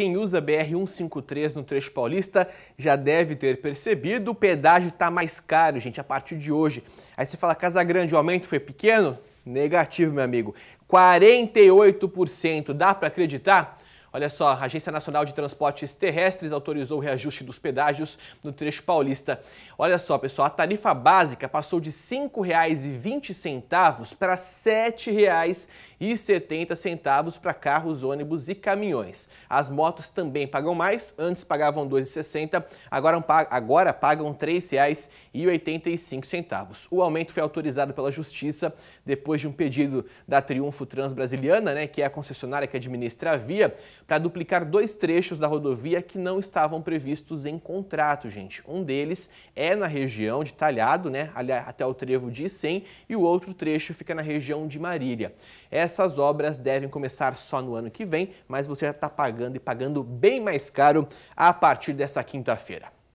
Quem usa BR-153 no trecho paulista já deve ter percebido, o pedágio está mais caro, gente, a partir de hoje. Aí você fala, Casa Grande, o aumento foi pequeno? Negativo, meu amigo. 48%, dá para acreditar? Olha só, a Agência Nacional de Transportes Terrestres autorizou o reajuste dos pedágios no trecho paulista. Olha só, pessoal, a tarifa básica passou de R$ 5,20 para R$ 7,70 para carros, ônibus e caminhões. As motos também pagam mais, antes pagavam R$ 2,60, agora, agora pagam R$ 3,85. O aumento foi autorizado pela Justiça depois de um pedido da Triunfo Trans Brasiliana, né, que é a concessionária que administra a via, para duplicar dois trechos da rodovia que não estavam previstos em contrato, gente. Um deles é na região de Talhado, né, até o trevo de Icém, e o outro trecho fica na região de Marília. Essas obras devem começar só no ano que vem, mas você já está pagando e pagando bem mais caro a partir dessa quinta-feira.